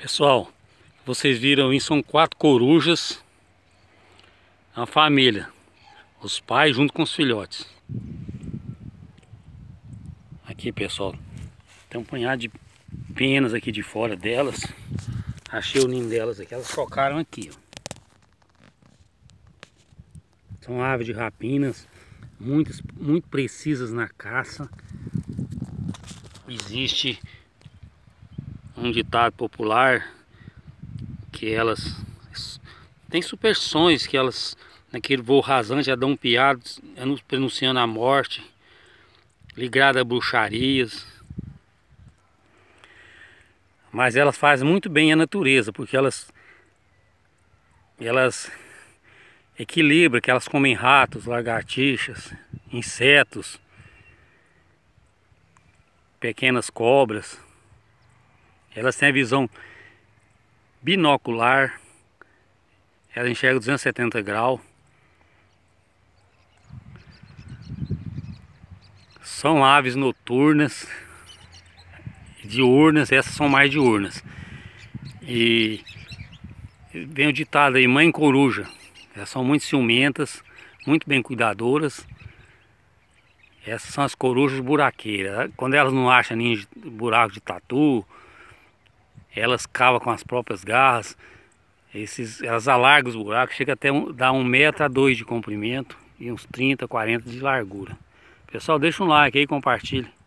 Pessoal, vocês viram aí, são quatro corujas, a família, os pais junto com os filhotes. Aqui, pessoal, tem um punhado de penas aqui de fora delas. Achei o ninho delas aqui, elas tocaram aqui, ó. São aves de rapinas, muitas, muito precisas na caça. Existe um ditado popular que elas tem superstições que elas naquele voo rasante já dão piados pronunciando a morte ligada a bruxarias mas elas fazem muito bem a natureza porque elas elas equilibram que elas comem ratos lagartixas insetos pequenas cobras elas têm a visão binocular, ela enxerga 270 graus. São aves noturnas, diurnas, essas são mais diurnas. E vem o ditado aí, mãe coruja. Elas são muito ciumentas, muito bem cuidadoras. Essas são as corujas buraqueiras. Quando elas não acham nem buraco de tatu, elas cavam com as próprias garras, esses, elas alargam os buracos, chega até um, dar um metro a dois de comprimento e uns 30, 40 de largura. Pessoal, deixa um like aí, compartilhe.